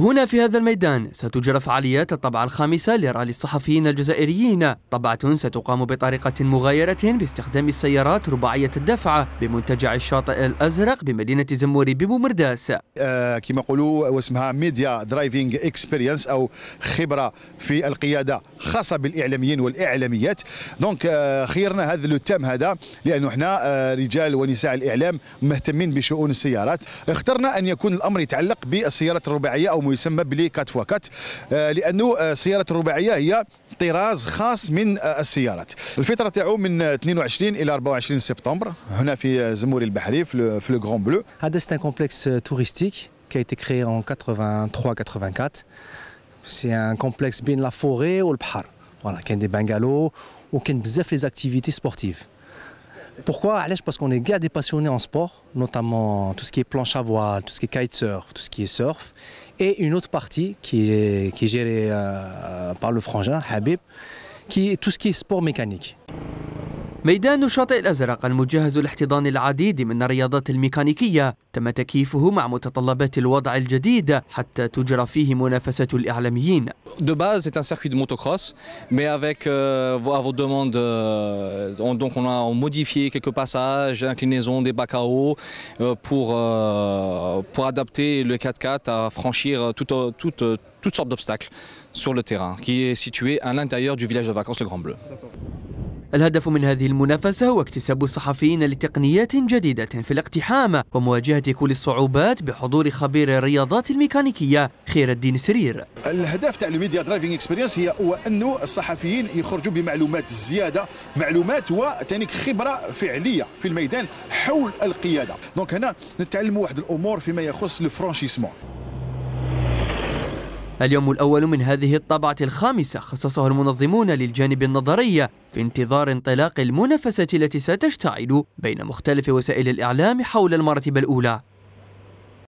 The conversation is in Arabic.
هنا في هذا الميدان ستجرى فعاليات الطبعة الخامسة لرالي الصحفيين الجزائريين طبعة ستقام بطريقة مغايرة باستخدام السيارات رباعية الدفعة بمنتجع الشاطئ الأزرق بمدينة زموري ببومرداس آه كما قلوا واسمها ميديا درايفينج اكسبيرينس أو خبرة في القيادة خاصة بالإعلاميين والإعلاميات دونك آه خيرنا هذا التام هذا لأنه احنا آه رجال ونساء الإعلام مهتمين بشؤون السيارات اخترنا أن يكون الأمر يتعلق بالسيارات الرباعية أو يسمى بلي 4 x 4 لانه السياره الرباعيه هي طراز خاص من السيارات الفتره تاعو من 22 الى 24 septembre ici, à zemmour البحري bahri dans le Grand Bleu. C'est un complexe touristique qui a été créé en 83-84. C'est un complexe bien la forêt et le bahar. Voilà, y a des bungalows et qui a activités sportives. Pourquoi Parce qu'on est gars des passionnés en sport, notamment tout ce qui est planche à voile, tout ce qui est kitesurf, tout ce qui est surf et une autre partie qui est, gérée euh, par le frangin, Habib, qui est tout ce qui est sport mécanique. ميدان الشاطئ الأزرق المجهز لاحتضان العديد من الرياضات الميكانيكية تم تكييفه مع متطلبات الوضع الجديد حتى تجرى فيه منافسة الإعلاميين. De base, c'est un circuit de motocross, mais avec euh, à vos demandes, euh, on, donc on a modifié quelques passages, inclinaison des bacs à eau euh, pour euh, pour adapter le 4x4 à franchir toute toute toutes sortes d'obstacles sur le terrain qui est situé à l'intérieur du village de vacances Le Grand Bleu. الهدف من هذه المنافسة هو اكتساب الصحفيين لتقنيات جديدة في الاقتحام ومواجهة كل الصعوبات بحضور خبير الرياضات الميكانيكية خير الدين سرير الهدف تاع الميديا درايفينغ اكسبيرينس هي هو انه الصحفيين يخرجوا بمعلومات زيادة معلومات وتانيك خبرة فعلية في الميدان حول القيادة دونك هنا نتعلموا واحد الامور فيما يخص الفرانشيسمون اليوم الأول من هذه الطبعة الخامسة خصصه المنظمون للجانب النظري في انتظار انطلاق المنافسة التي ستشتعل بين مختلف وسائل الإعلام حول المرتبة الأولى